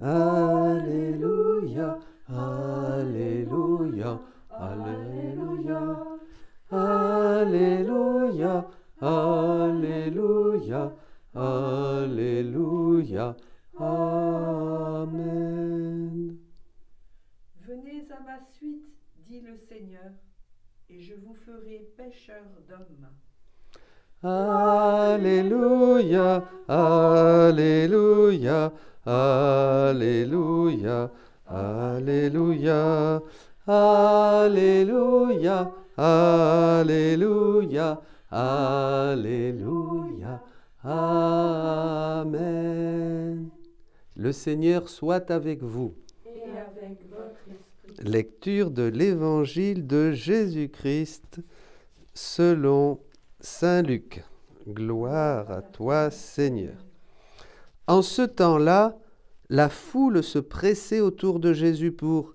Alléluia, Alléluia, Alléluia, Alléluia, Alléluia, Alléluia, Amen. Venez à ma suite, dit le Seigneur, et je vous ferai pêcheurs d'hommes. Alléluia, Alléluia, Alléluia, Alléluia, Alléluia, Alléluia, Alléluia, Amen. Le Seigneur soit avec vous. Et avec votre Lecture de l'Évangile de Jésus-Christ selon Saint Luc. Gloire à toi Seigneur. En ce temps-là, la foule se pressait autour de Jésus pour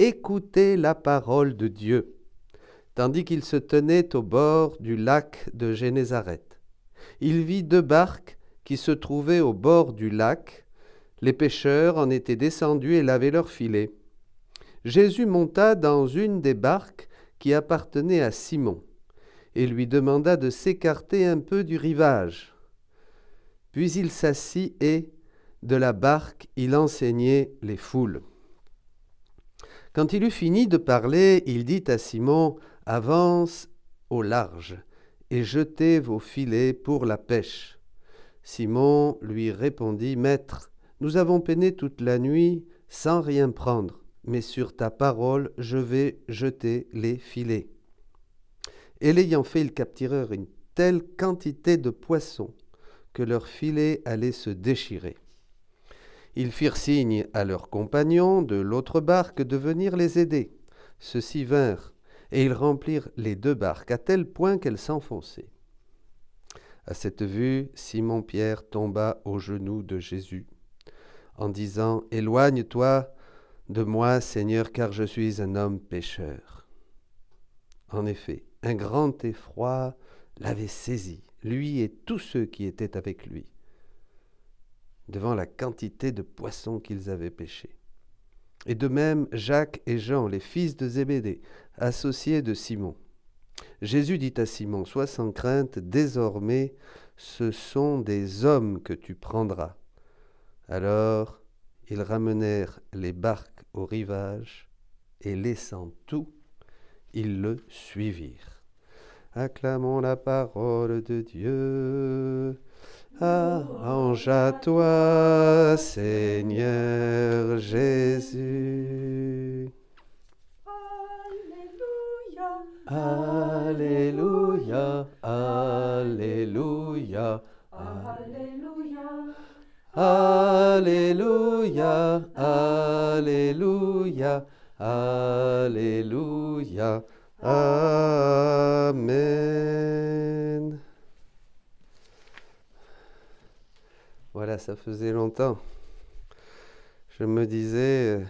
écouter la parole de Dieu, tandis qu'il se tenait au bord du lac de Génézareth. Il vit deux barques qui se trouvaient au bord du lac. Les pêcheurs en étaient descendus et lavaient leurs filets. Jésus monta dans une des barques qui appartenait à Simon et lui demanda de s'écarter un peu du rivage. Puis il s'assit et, de la barque, il enseignait les foules. Quand il eut fini de parler, il dit à Simon, Avance au large et jetez vos filets pour la pêche. Simon lui répondit, Maître, nous avons peiné toute la nuit sans rien prendre, mais sur ta parole je vais jeter les filets. Et l'ayant fait, il une telle quantité de poissons que leur filet allait se déchirer. Ils firent signe à leurs compagnons de l'autre barque de venir les aider. Ceux-ci vinrent, et ils remplirent les deux barques à tel point qu'elles s'enfonçaient. À cette vue, Simon-Pierre tomba aux genoux de Jésus, en disant Éloigne-toi de moi, Seigneur, car je suis un homme pécheur. En effet, un grand effroi l'avait saisi lui et tous ceux qui étaient avec lui, devant la quantité de poissons qu'ils avaient pêchés. Et de même Jacques et Jean, les fils de Zébédée, associés de Simon. Jésus dit à Simon, Sois sans crainte, désormais ce sont des hommes que tu prendras. Alors ils ramenèrent les barques au rivage, et laissant tout, ils le suivirent acclamons la parole de Dieu. Ah, ange à toi, Seigneur Jésus. Alléluia. Alléluia, Alléluia, Alléluia, Alléluia, Alléluia, Alléluia. Amen. Voilà, ça faisait longtemps. Je me disais, euh,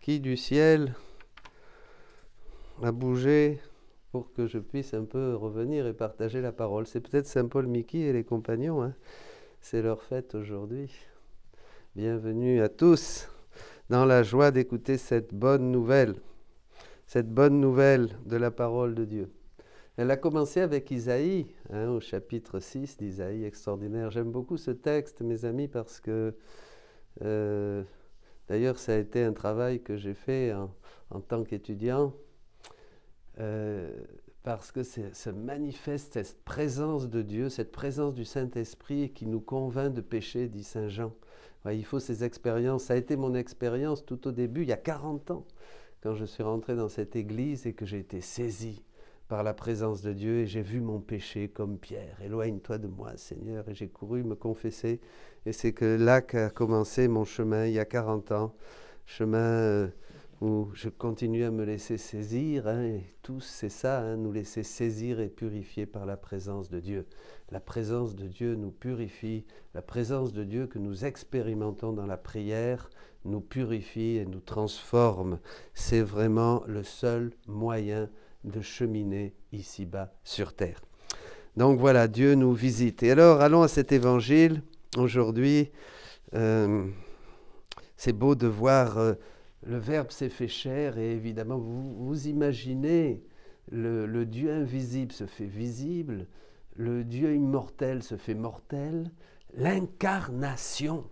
qui du ciel a bougé pour que je puisse un peu revenir et partager la parole C'est peut-être Saint Paul Mickey et les compagnons. Hein. C'est leur fête aujourd'hui. Bienvenue à tous dans la joie d'écouter cette bonne nouvelle cette bonne nouvelle de la parole de Dieu. Elle a commencé avec Isaïe, hein, au chapitre 6 d'Isaïe, extraordinaire. J'aime beaucoup ce texte, mes amis, parce que euh, d'ailleurs, ça a été un travail que j'ai fait en, tant qu'étudiant, euh, parce que ce manifeste cette présence de Dieu, cette présence du Saint-Esprit qui nous convainc de pécher, dit Saint Jean. il faut ces expériences. Ça a été mon expérience tout au début, il y a 40 ans quand je suis rentré dans cette église et que j'ai été saisi par la présence de Dieu et j'ai vu mon péché comme Pierre. Éloigne-toi de moi, Seigneur. Et j'ai couru me confesser. Et c'est que là qu'a commencé mon chemin il y a 40 ans, chemin euh, où je continue à me laisser saisir, hein, et tous c'est ça, hein, nous laisser saisir et purifier par la présence de Dieu. La présence de Dieu nous purifie, la présence de Dieu que nous expérimentons dans la prière nous purifie et nous transforme. C'est vraiment le seul moyen de cheminer ici-bas sur terre. Donc voilà, Dieu nous visite. Et alors allons à cet évangile aujourd'hui. Euh, c'est beau de voir euh, le Verbe s'est fait chair et évidemment, vous, imaginez, le, Dieu invisible se fait visible, le Dieu immortel se fait mortel, l'incarnation,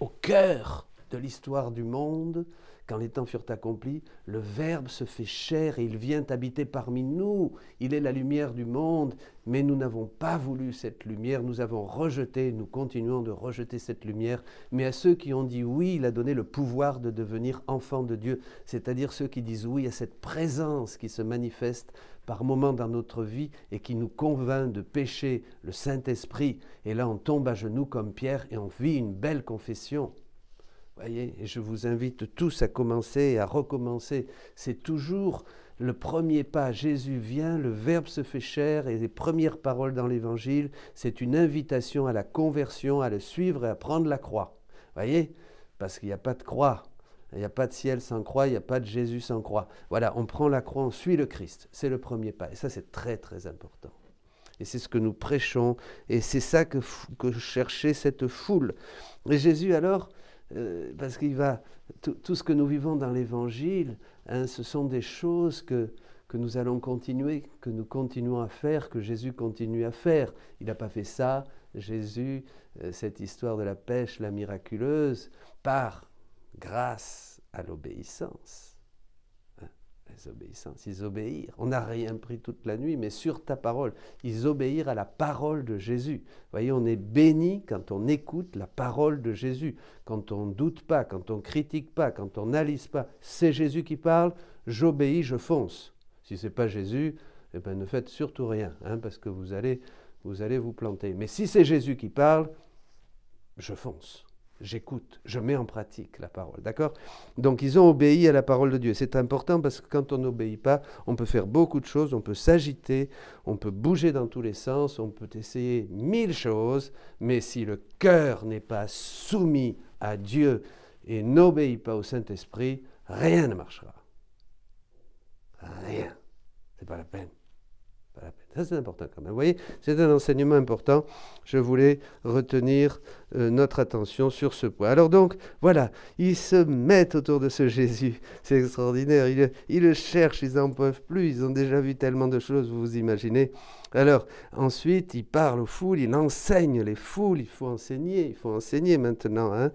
au cœur de l'histoire du monde, quand les temps furent accomplis, le Verbe se fait chair et il vient habiter parmi nous. Il est la lumière du monde, mais nous n'avons pas voulu cette lumière, nous avons rejeté, nous continuons de rejeter cette lumière. Mais à ceux qui ont dit oui, il a donné le pouvoir de devenir enfants de Dieu, c'est-à-dire ceux qui disent oui à cette présence qui se manifeste par moments dans notre vie et qui nous convainc de pécher le Saint-Esprit. Et là, on tombe à genoux comme Pierre et on vit une belle confession. Voyez, et je vous invite tous à commencer et à recommencer. C'est toujours le premier pas. Jésus vient, le Verbe se fait chair et les premières paroles dans l'Évangile, c'est une invitation à la conversion, à le suivre et à prendre la croix. Voyez, parce qu'il n'y a pas de croix. Il n'y a pas de ciel sans croix, il n'y a pas de Jésus sans croix. Voilà, on prend la croix, on suit le Christ. C'est le premier pas. Et ça, c'est très, très important. Et c'est ce que nous prêchons. Et c'est ça que cherchait cette foule. Et Jésus, alors, euh, parce qu'il va, tout ce que nous vivons dans l'Évangile, hein, ce sont des choses que, nous allons continuer, que nous continuons à faire, que Jésus continue à faire. Il n'a pas fait ça, Jésus, euh, cette histoire de la pêche, la miraculeuse, par grâce à l'obéissance les obéissances, ils hein. obéirent. On n'a rien pris toute la nuit, mais sur ta parole, ils obéirent à la parole de Jésus. Voyez, on est béni quand on écoute la parole de Jésus, quand on ne doute pas, quand on ne critique pas, quand on n'analyse pas. C'est Jésus qui parle, j'obéis, je fonce. Si c'est pas Jésus, eh ben, ne faites surtout rien, hein, parce que vous allez, vous allez vous planter. Mais si c'est Jésus qui parle, je fonce j'écoute, je mets en pratique la parole. D'accord Donc ils ont obéi à la parole de Dieu. C'est important parce que quand on n'obéit pas, on peut faire beaucoup de choses, on peut s'agiter, on peut bouger dans tous les sens, on peut essayer mille choses, mais si le cœur n'est pas soumis à Dieu et n'obéit pas au Saint-Esprit, rien ne marchera. Rien. C'est pas la peine. Pas la peine. Ça c'est important quand même. Vous voyez, c'est un enseignement important. Je voulais retenir euh, notre attention sur ce point. Alors donc, voilà, ils se mettent autour de ce Jésus. C'est extraordinaire. Ils, le cherchent, ils n'en peuvent plus. Ils ont déjà vu tellement de choses, vous vous imaginez. Alors, ensuite, il parle aux foules, il enseigne les foules. Il faut enseigner, il faut enseigner maintenant. Hein.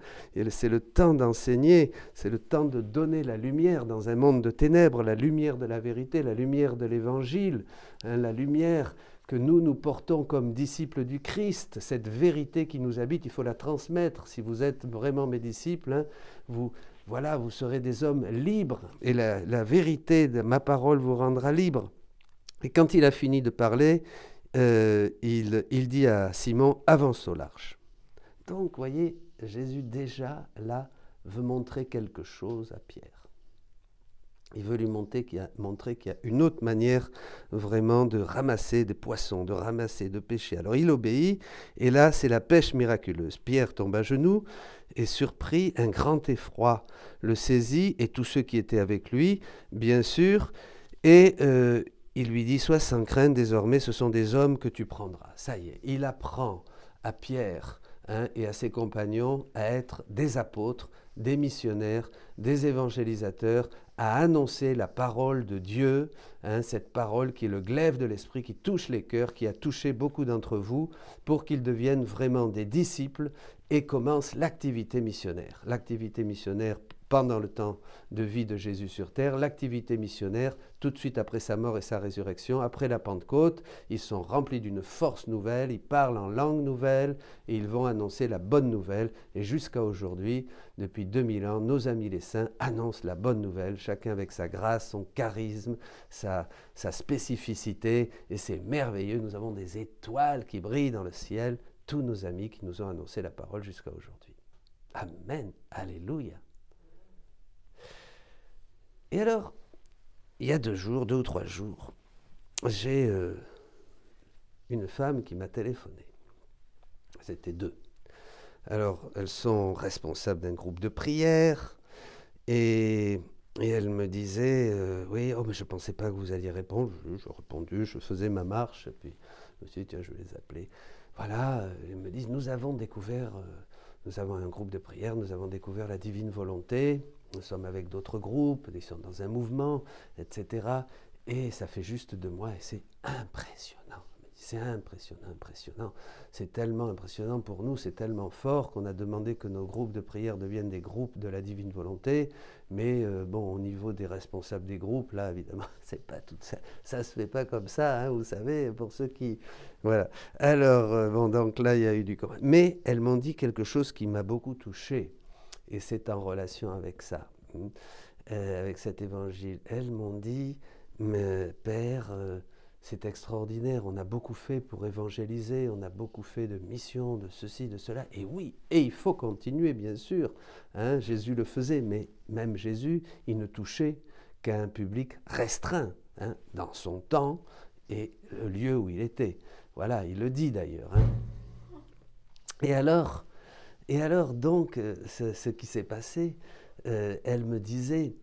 C'est le temps d'enseigner, c'est le temps de donner la lumière dans un monde de ténèbres, la lumière de la vérité, la lumière de l'évangile, hein, la lumière que nous nous portons comme disciples du Christ, cette vérité qui nous habite, il faut la transmettre. Si vous êtes vraiment mes disciples, hein, vous, voilà, vous serez des hommes libres et la, vérité de ma parole vous rendra libre. Et quand il a fini de parler, euh, il, il dit à Simon, avance au large. Donc, voyez, Jésus déjà là veut montrer quelque chose à Pierre. Il veut lui montrer qu'il, y a, une autre manière vraiment de ramasser des poissons, de ramasser, de pêcher. Alors il obéit, et là c'est la pêche miraculeuse. Pierre tombe à genoux, et surpris, un grand effroi le saisit, et tous ceux qui étaient avec lui, bien sûr, et euh, il lui dit, sois sans crainte, désormais ce sont des hommes que tu prendras. Ça y est, il apprend à Pierre hein, et à ses compagnons à être des apôtres, des missionnaires, des évangélisateurs, à annoncer la parole de Dieu, hein, cette parole qui est le glaive de l'esprit, qui touche les cœurs, qui a touché beaucoup d'entre vous, pour qu'ils deviennent vraiment des disciples et commencent l'activité missionnaire. L'activité missionnaire pendant le temps de vie de Jésus sur terre, l'activité missionnaire, tout de suite après sa mort et sa résurrection, après la Pentecôte, ils sont remplis d'une force nouvelle, ils parlent en langue nouvelle et ils vont annoncer la bonne nouvelle. Et jusqu'à aujourd'hui, depuis 2000 ans, nos amis les saints annoncent la bonne nouvelle, chacun avec sa grâce, son charisme, sa, sa spécificité. Et c'est merveilleux, nous avons des étoiles qui brillent dans le ciel, tous nos amis qui nous ont annoncé la parole jusqu'à aujourd'hui. Amen, alléluia. Et alors, il y a deux jours, deux ou trois jours, j'ai euh, une femme qui m'a téléphoné. C'était deux. Alors, elles sont responsables d'un groupe de prière et, elles me disaient euh, Oui, oh, mais je ne pensais pas que vous alliez répondre. Je, répondu, je faisais ma marche et puis je me suis dit Tiens, je vais les appeler. Voilà, euh, elles me disent Nous avons découvert, nous avons un groupe de prière, nous avons découvert la divine volonté nous sommes avec d'autres groupes, nous sommes dans un mouvement, etc. Et ça fait juste deux mois et c'est impressionnant. C'est impressionnant, impressionnant. C'est tellement impressionnant pour nous, c'est tellement fort qu'on a demandé que nos groupes de prière deviennent des groupes de la divine volonté. Mais euh, bon, au niveau des responsables des groupes, là, évidemment, c'est pas tout ça. Ça se fait pas comme ça, hein, vous savez, pour ceux qui. Voilà. Alors, euh, bon, donc là, il y a eu du. Mais elles m'ont dit quelque chose qui m'a beaucoup touché. Et c'est en relation avec ça, hmm. euh, avec cet évangile. Elles m'ont dit, mais Père, euh, c'est extraordinaire, on a beaucoup fait pour évangéliser, on a beaucoup fait de missions, de ceci, de cela. Et oui, et il faut continuer, bien sûr. Hein, Jésus le faisait, mais même Jésus, il ne touchait qu'à un public restreint, hein, dans son temps et le lieu où il était. Voilà, il le dit d'ailleurs. Hein. Et alors, et alors donc, euh, ce, qui s'est passé, euh, elle me disait,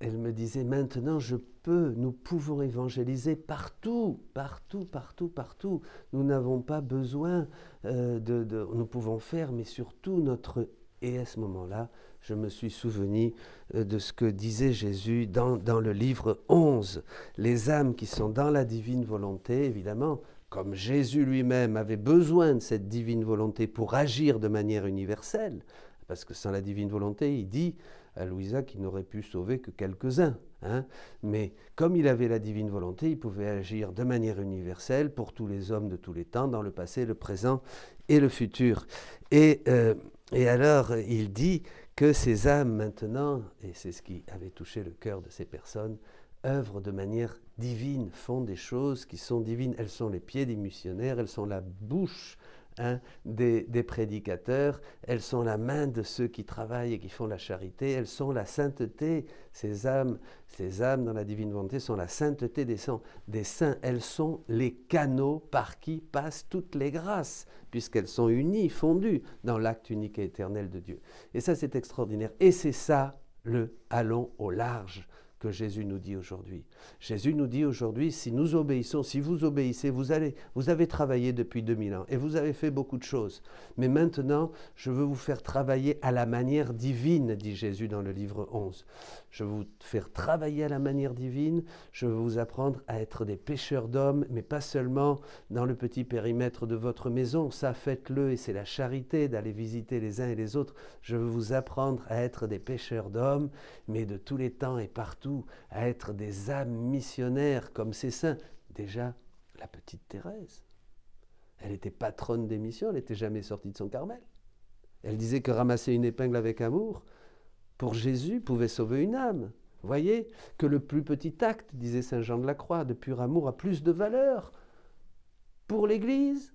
elle me disait, maintenant je peux, nous pouvons évangéliser partout, partout, partout, partout. Nous n'avons pas besoin euh, de, nous pouvons faire, mais surtout notre. Et à ce moment-là, je me suis souvenu de ce que disait Jésus dans, dans le livre 11. Les âmes qui sont dans la divine volonté, évidemment, comme Jésus lui-même avait besoin de cette divine volonté pour agir de manière universelle, parce que sans la divine volonté, il dit à Louisa qu'il n'aurait pu sauver que quelques-uns. Hein. Mais comme il avait la divine volonté, il pouvait agir de manière universelle pour tous les hommes de tous les temps, dans le passé, le présent et le futur. et euh, alors, il dit que ces âmes maintenant, et c'est ce qui avait touché le cœur de ces personnes, œuvrent de manière divine, font des choses qui sont divines. Elles sont les pieds des missionnaires, elles sont la bouche hein, des, prédicateurs, elles sont la main de ceux qui travaillent et qui font la charité, elles sont la sainteté. Ces âmes, ces âmes dans la divine volonté sont la sainteté des, saints. Des saints. Elles sont les canaux par qui passent toutes les grâces, puisqu'elles sont unies, fondues dans l'acte unique et éternel de Dieu. Et ça, c'est extraordinaire. Et c'est ça le allons au large que Jésus nous dit aujourd'hui. Jésus nous dit aujourd'hui, si nous obéissons, si vous obéissez, vous, allez, vous avez travaillé depuis 2000 ans et vous avez fait beaucoup de choses. Mais maintenant, je veux vous faire travailler à la manière divine, dit Jésus dans le livre 11. Je veux vous faire travailler à la manière divine, je veux vous apprendre à être des pêcheurs d'hommes, mais pas seulement dans le petit périmètre de votre maison. Ça, faites-le et c'est la charité d'aller visiter les uns et les autres. Je veux vous apprendre à être des pêcheurs d'hommes, mais de tous les temps et partout à être des âmes missionnaires comme ces saints. Déjà, la petite Thérèse, elle était patronne des missions, elle n'était jamais sortie de son Carmel. Elle disait que ramasser une épingle avec amour, pour Jésus, pouvait sauver une âme. Voyez que le plus petit acte, disait Saint Jean de la Croix, de pur amour a plus de valeur pour l'Église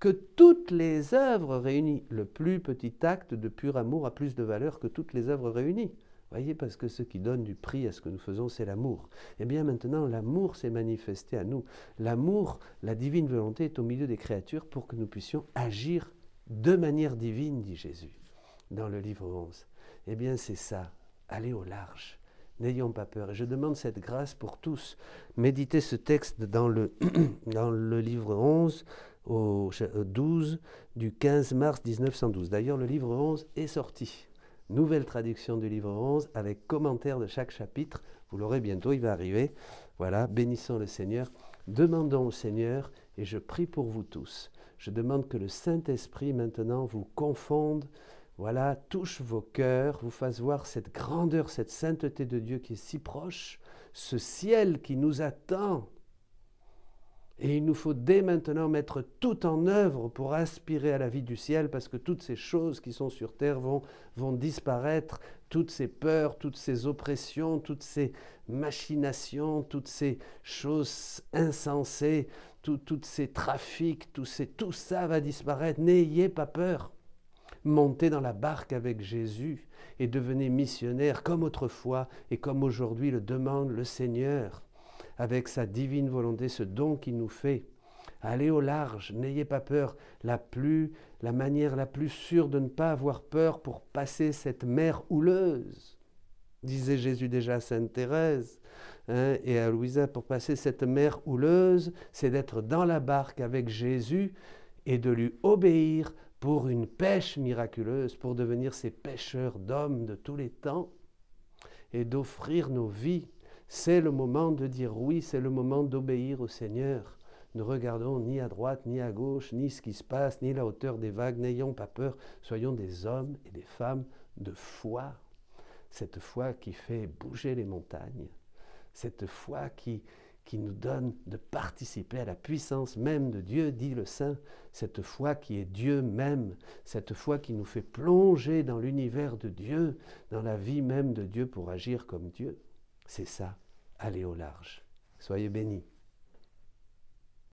que toutes les œuvres réunies. Le plus petit acte de pur amour a plus de valeur que toutes les œuvres réunies. Voyez, parce que ce qui donne du prix à ce que nous faisons, c'est l'amour. Et eh bien maintenant, l'amour s'est manifesté à nous. L'amour, la divine volonté est au milieu des créatures pour que nous puissions agir de manière divine, dit Jésus dans le livre 11. Eh bien, c'est ça, allez au large. N'ayons pas peur. Et je demande cette grâce pour tous. Méditez ce texte dans le, dans le livre 11 au 12 euh, du 15 mars 1912. D'ailleurs, le livre 11 est sorti nouvelle traduction du livre 11 avec commentaire de chaque chapitre. Vous l'aurez bientôt, il va arriver. Voilà, bénissons le Seigneur, demandons au Seigneur et je prie pour vous tous. Je demande que le Saint-Esprit maintenant vous confonde, voilà, touche vos cœurs, vous fasse voir cette grandeur, cette sainteté de Dieu qui est si proche, ce ciel qui nous attend et il nous faut dès maintenant mettre tout en œuvre pour aspirer à la vie du ciel, parce que toutes ces choses qui sont sur terre vont, disparaître, toutes ces peurs, toutes ces oppressions, toutes ces machinations, toutes ces choses insensées, tous ces trafics, tout, tout ça va disparaître. N'ayez pas peur. Montez dans la barque avec Jésus et devenez missionnaire comme autrefois et comme aujourd'hui le demande le Seigneur avec sa divine volonté, ce don qu'il nous fait. Allez au large, n'ayez pas peur. La plus, la manière la plus sûre de ne pas avoir peur pour passer cette mer houleuse, disait Jésus déjà à Sainte Thérèse hein, et à Louisa, pour passer cette mer houleuse, c'est d'être dans la barque avec Jésus et de lui obéir pour une pêche miraculeuse, pour devenir ces pêcheurs d'hommes de tous les temps et d'offrir nos vies c'est le moment de dire oui, c'est le moment d'obéir au Seigneur. Ne regardons ni à droite, ni à gauche, ni ce qui se passe, ni la hauteur des vagues. N'ayons pas peur. Soyons des hommes et des femmes de foi. Cette foi qui fait bouger les montagnes. Cette foi qui, qui nous donne de participer à la puissance même de Dieu, dit le Saint, cette foi qui est Dieu même, cette foi qui nous fait plonger dans l'univers de Dieu, dans la vie même de Dieu pour agir comme Dieu. C'est ça, allez au large. Soyez bénis.